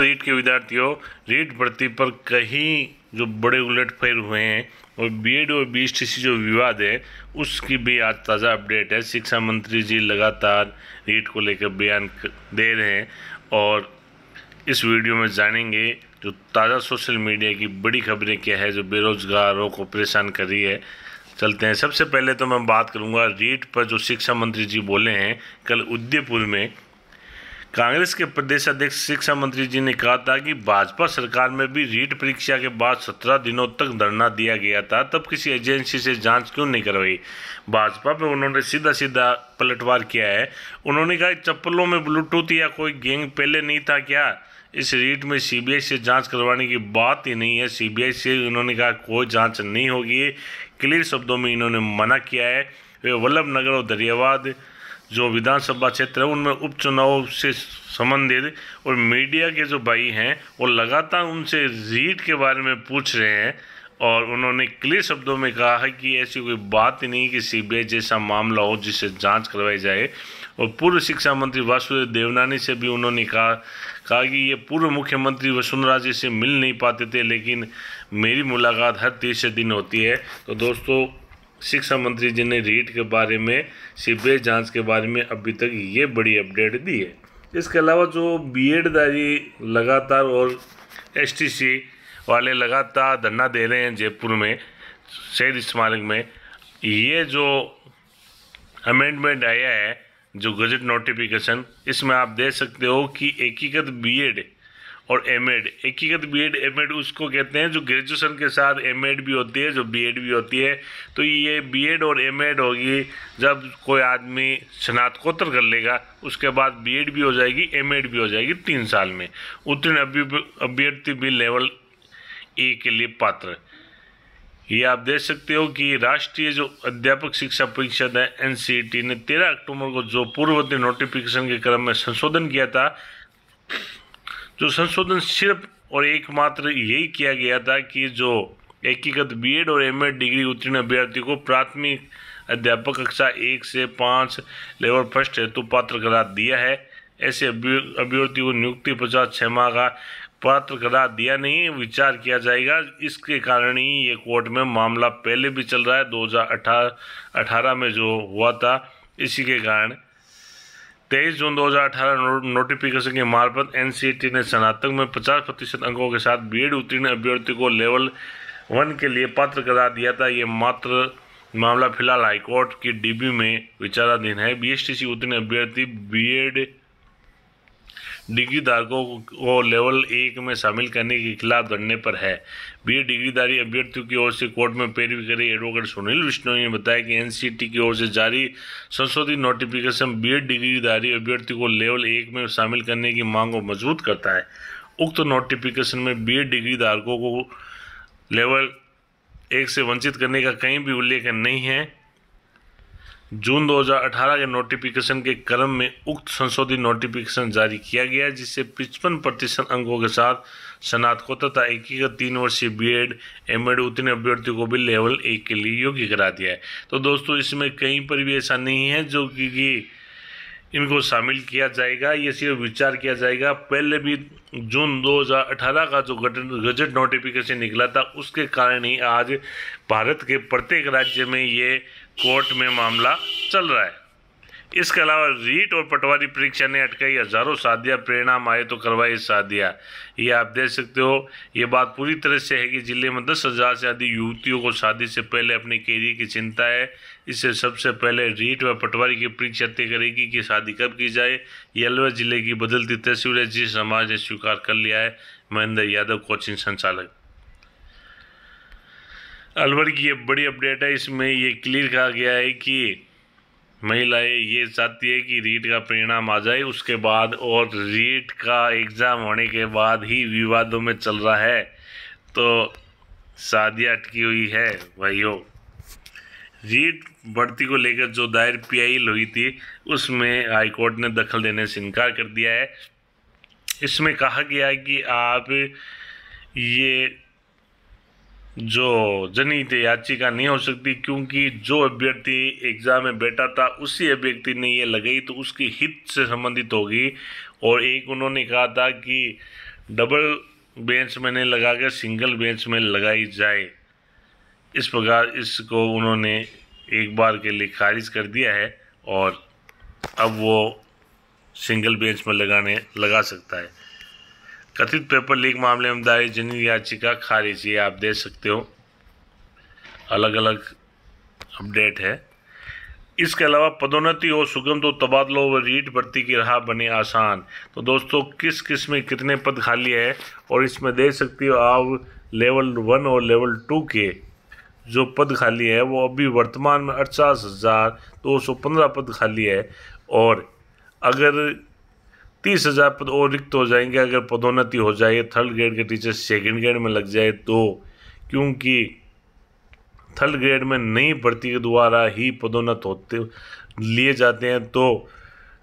रीट के विद्यार्थियों रीट भर्ती पर कहीं जो बड़े उलट फेर हुए हैं और बीएड और सी जो विवाद है उसकी भी आज ताज़ा अपडेट है शिक्षा मंत्री जी लगातार रीट को लेकर बयान दे रहे हैं और इस वीडियो में जानेंगे जो ताज़ा सोशल मीडिया की बड़ी खबरें क्या है जो बेरोजगारों को परेशान कर रही है चलते हैं सबसे पहले तो मैं बात करूंगा रीट पर जो शिक्षा मंत्री जी बोले हैं कल उदयपुर में कांग्रेस के प्रदेश अध्यक्ष शिक्षा मंत्री जी ने कहा था कि भाजपा सरकार में भी रीट परीक्षा के बाद सत्रह दिनों तक धरना दिया गया था तब किसी एजेंसी से जांच क्यों नहीं करवाई भाजपा में उन्होंने सीधा सीधा पलटवार किया है उन्होंने कहा चप्पलों में ब्लूटूथ या कोई गेंग पहले नहीं था क्या इस रीट में सीबीआई से जांच करवाने की बात ही नहीं है सीबीआई से उन्होंने कहा कोई जांच नहीं होगी क्लियर शब्दों में इन्होंने मना किया है वे वल्लभ नगर और दरियाबाद जो विधानसभा क्षेत्र है उनमें उपचुनाव से संबंधित और मीडिया के जो भाई हैं वो लगातार उनसे रीट के बारे में पूछ रहे हैं और उन्होंने क्लियर शब्दों में कहा है कि ऐसी कोई बात ही नहीं कि सीबीआई जैसा मामला हो जिसे जांच करवाई जाए और पूर्व शिक्षा मंत्री वासुदेव देवनानी से भी उन्होंने कहा कहा कि ये पूर्व मुख्यमंत्री वसुंधरा जी से मिल नहीं पाते थे लेकिन मेरी मुलाकात हर तीसरे दिन होती है तो दोस्तों शिक्षा मंत्री जी ने रीट के बारे में सीबीआई जांच के बारे में अभी तक ये बड़ी अपडेट दी है इसके अलावा जो बीएडधारी लगातार और एसटीसी वाले लगातार धरना दे रहे हैं जयपुर में शहीद स्मारक में ये जो अमेंडमेंट आया है जो गजट नोटिफिकेशन इसमें आप देख सकते हो कि एकीकृत बीएड और एम एड e एकीकृत बी एड एम एड उसको कहते हैं जो ग्रेजुएशन के साथ एम एड e भी होती है जो बी एड भी होती है तो ये बी एड और एम एड e होगी जब कोई आदमी स्नातकोत्तर कर लेगा उसके बाद बी एड भी हो जाएगी एम एड भी हो जाएगी तीन साल में उत्तीर्ण अभ्यर्थी भी लेवल ए के लिए पात्र ये आप देख सकते हो कि राष्ट्रीय जो अध्यापक शिक्षा परिषद है टी ने तेरह अक्टूबर को जो पूर्ववर्ती नोटिफिकेशन के क्रम में संशोधन किया था जो तो संशोधन सिर्फ और एकमात्र यही किया गया था कि जो एकीकृत बीएड और एमएड डिग्री उत्तीर्ण अभ्यर्थी को प्राथमिक अध्यापक कक्षा एक से पाँच लेवल फर्स्ट हेतु पात्र करार दिया है ऐसे अभ्यर्थी को नियुक्ति पश्चात छः माह का पात्र करार दिया नहीं विचार किया जाएगा इसके कारण ही ये कोर्ट में मामला पहले भी चल रहा है 2018 अठारह में जो हुआ था इसी के कारण तेईस जून 2018 अठारह नोटिफिकेशन के मार्फत एन e ने स्नातक में 50 प्रतिशत अंकों के साथ बीएड उत्तीर्ण अभ्यर्थी को लेवल वन के लिए पात्र करा दिया था ये मात्र मामला फिलहाल हाईकोर्ट की डीबी में विचाराधीन है बीएसटीसी उत्तीर्ण अभ्यर्थी बीएड डिग्री धारकों को लेवल एक में शामिल करने के खिलाफ धरने पर है बी डिग्रीधारी अभ्यर्थियों की ओर से कोर्ट में पैरवी करे एडवोकेट सुनील विष्णोई ने बताया कि एनसीटी की ओर से जारी संशोधित नोटिफिकेशन बी डिग्रीधारी अभ्यर्थियों को लेवल एक में शामिल करने की मांग को मजबूत करता है उक्त नोटिफिकेशन में बी डिग्री धारकों को लेवल एक से वंचित करने का कहीं भी उल्लेख नहीं है जून 2018 के नोटिफिकेशन के क्रम में उक्त संशोधित नोटिफिकेशन जारी किया गया जिससे पचपन प्रतिशत अंकों के साथ स्नातकों तथा एकीकृत तीन वर्षीय बी एड एम एड उतने अभ्यर्थियों को भी लेवल एक के लिए योग्य करा दिया है तो दोस्तों इसमें कहीं पर भी ऐसा नहीं है जो कि इनको शामिल किया जाएगा ये सिर्फ विचार किया जाएगा पहले भी जून 2018 का जो गजट नोटिफिकेशन निकला था उसके कारण ही आज भारत के प्रत्येक राज्य में ये कोर्ट में मामला चल रहा है इसके अलावा रीट और पटवारी परीक्षा ने अटकाई हजारों शादियाँ परिणाम आए तो करवाई शादियाँ ये आप देख सकते हो ये बात पूरी तरह से है कि जिले में दस हज़ार से अधिक युवतियों को शादी से पहले अपने कैरियर की चिंता है इससे सबसे पहले रीट व पटवारी की परीक्षा तय करेगी कि शादी कब की जाए ये अलवर जिले की बदलती तस्वीर है जिस समाज ने स्वीकार कर लिया है महेंद्र यादव कोचिंग संचालक अलवर की ये बड़ी अपडेट है इसमें ये क्लियर कहा गया है कि महिलाएं ये चाहती है कि रीट का परिणाम आ जाए उसके बाद और रीट का एग्ज़ाम होने के बाद ही विवादों में चल रहा है तो शादियाँ अटकी हुई है भाइयों रीट बढ़ती को लेकर जो दायर पीआईएल हुई थी उसमें हाईकोर्ट ने दखल देने से इनकार कर दिया है इसमें कहा गया कि आप ये जो जनित याचिका नहीं हो सकती क्योंकि जो अभ्यर्थी एग्ज़ाम में बैठा था उसी अभ्यर्थी ने ये लगाई तो उसके हित से संबंधित होगी और एक उन्होंने कहा था कि डबल बेंच में नहीं लगा कर सिंगल बेंच में लगाई जाए इस प्रकार इसको उन्होंने एक बार के लिए खारिज कर दिया है और अब वो सिंगल बेंच में लगाने लगा सकता है कथित पेपर लीक मामले में दायर जनहित याचिका खारिज ये आप देख सकते हो अलग अलग अपडेट है इसके अलावा पदोन्नति और सुगम तो तबादलों व रीट भर्ती की राह बने आसान तो दोस्तों किस किस में कितने पद खाली है और इसमें देख सकते हो आप लेवल वन और लेवल टू के जो पद खाली है वो अभी वर्तमान में अड़चास हज़ार दो सौ पंद्रह पद खाली है और अगर तीस हज़ार पद और रिक्त हो जाएंगे अगर पदोन्नति हो जाए थर्ड ग्रेड के टीचर सेकंड ग्रेड में लग जाए तो क्योंकि थर्ड ग्रेड में नई भर्ती के द्वारा ही पदोन्नत होते लिए जाते हैं तो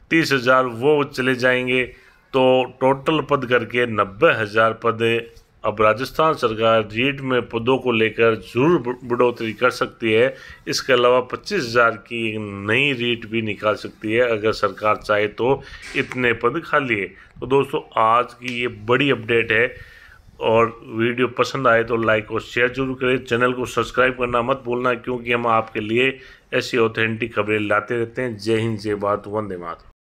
तीस हज़ार वो चले जाएंगे तो टोटल पद करके नब्बे हज़ार पद अब राजस्थान सरकार रीड में पदों को लेकर जरूर बढ़ोतरी कर सकती है इसके अलावा पच्चीस हज़ार की नई रीट भी निकाल सकती है अगर सरकार चाहे तो इतने पद खाली है तो दोस्तों आज की ये बड़ी अपडेट है और वीडियो पसंद आए तो लाइक और शेयर जरूर करें चैनल को सब्सक्राइब करना मत भूलना क्योंकि हम आपके लिए ऐसी ऑथेंटिक खबरें लाते रहते हैं जय हिंद जय भारत वंदे मात